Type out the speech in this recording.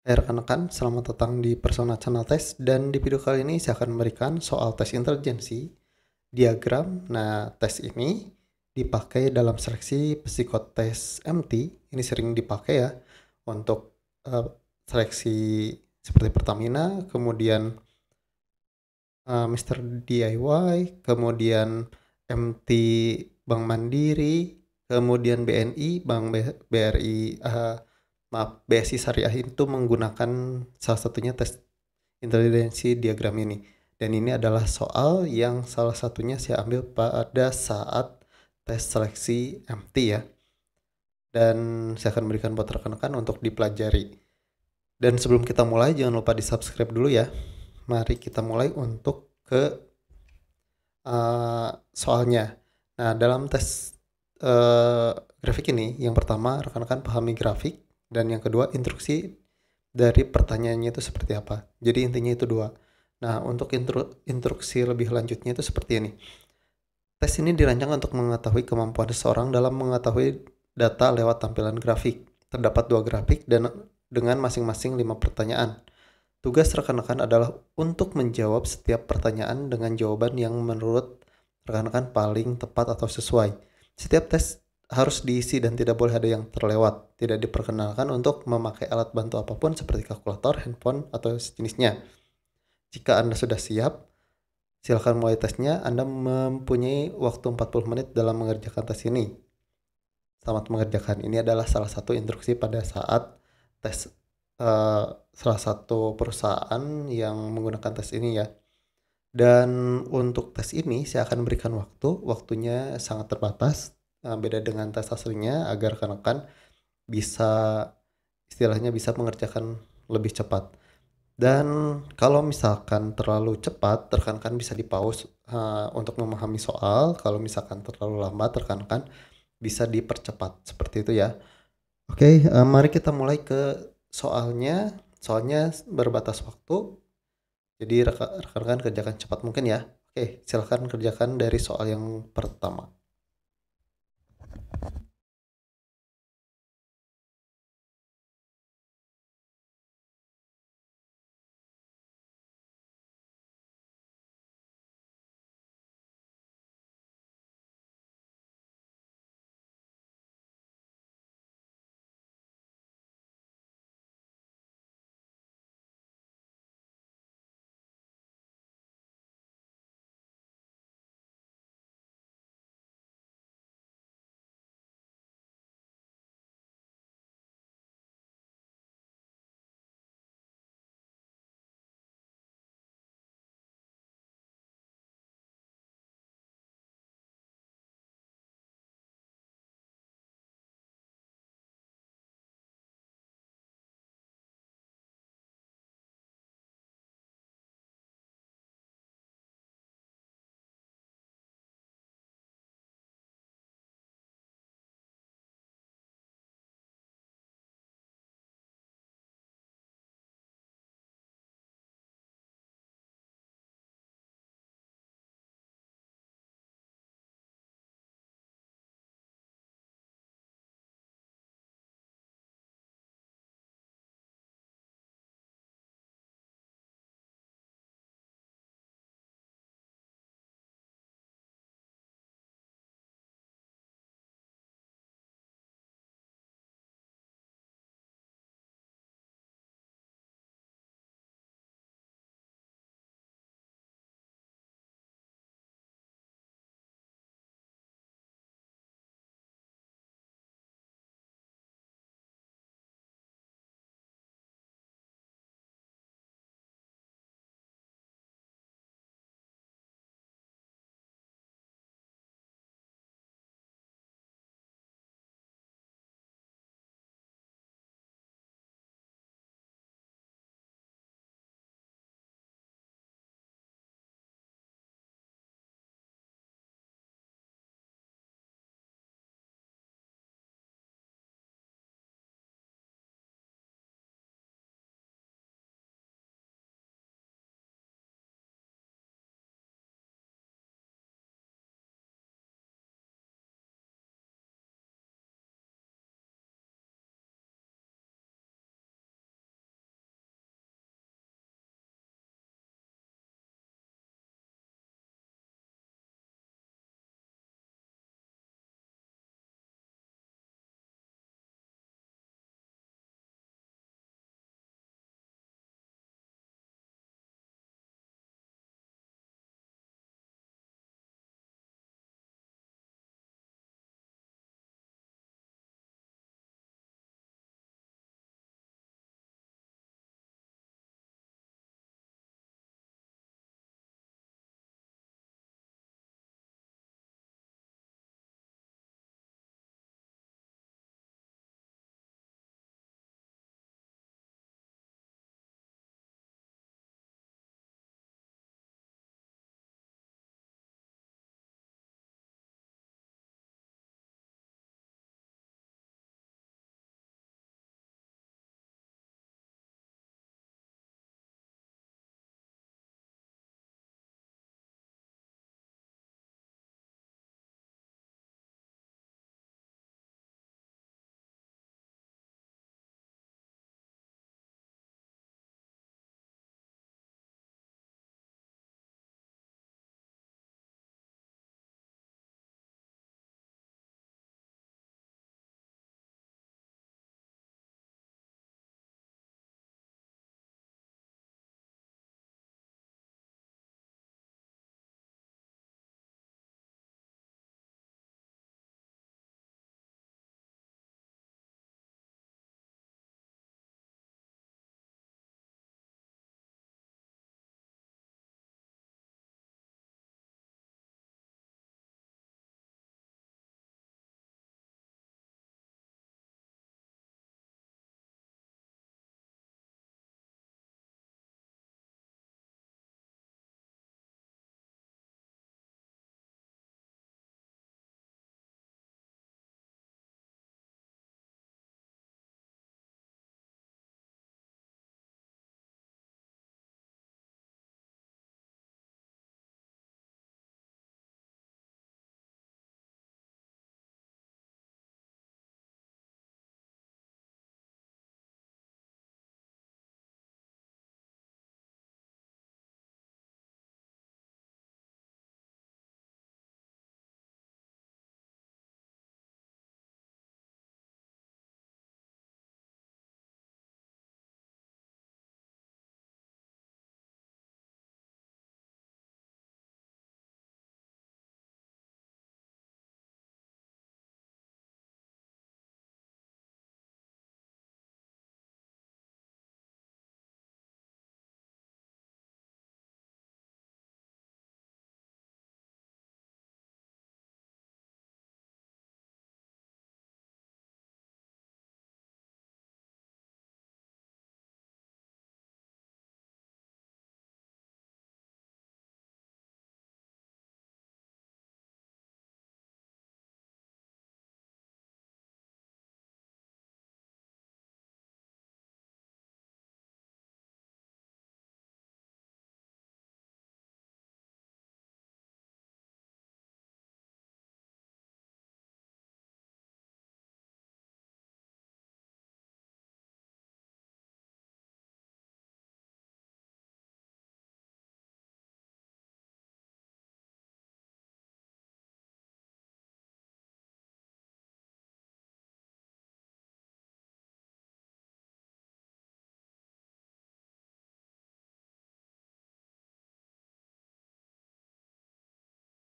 Hai rekan-rekan, selamat datang di Persona Channel Test dan di video kali ini saya akan memberikan soal tes intelijensi diagram. Nah, tes ini dipakai dalam seleksi psikotes MT. Ini sering dipakai ya untuk uh, seleksi seperti Pertamina, kemudian uh, eh, Mr. DIY, kemudian MT Bank Mandiri, kemudian BNI, Bank BRI uh, eh, maaf BSI syariah itu menggunakan salah satunya tes intelijensi diagram ini dan ini adalah soal yang salah satunya saya ambil pada saat tes seleksi MT ya dan saya akan berikan buat rekan-rekan untuk dipelajari dan sebelum kita mulai jangan lupa di subscribe dulu ya mari kita mulai untuk ke uh, soalnya nah dalam tes uh, grafik ini yang pertama rekan-rekan pahami grafik dan yang kedua instruksi dari pertanyaannya itu seperti apa. Jadi intinya itu dua. Nah, untuk intru instruksi lebih lanjutnya itu seperti ini. Tes ini dirancang untuk mengetahui kemampuan seseorang dalam mengetahui data lewat tampilan grafik. Terdapat dua grafik dan dengan masing-masing lima pertanyaan. Tugas rekan-rekan adalah untuk menjawab setiap pertanyaan dengan jawaban yang menurut rekan-rekan paling tepat atau sesuai. Setiap tes harus diisi dan tidak boleh ada yang terlewat. Tidak diperkenalkan untuk memakai alat bantu apapun seperti kalkulator, handphone, atau sejenisnya. Jika Anda sudah siap, silakan mulai tesnya. Anda mempunyai waktu 40 menit dalam mengerjakan tes ini. Selamat mengerjakan. Ini adalah salah satu instruksi pada saat tes uh, salah satu perusahaan yang menggunakan tes ini ya. Dan untuk tes ini saya akan berikan waktu, waktunya sangat terbatas, nah, beda dengan tes aslinya agar rekan-rekan bisa istilahnya bisa mengerjakan lebih cepat dan kalau misalkan terlalu cepat rekan-rekan bisa dipaus uh, eh, untuk memahami soal kalau misalkan terlalu lambat rekan-rekan bisa dipercepat seperti itu ya oke okay, uh, eh, mari kita mulai ke soalnya soalnya berbatas waktu jadi rekan-rekan kerjakan cepat mungkin ya oke silahkan kerjakan dari soal yang pertama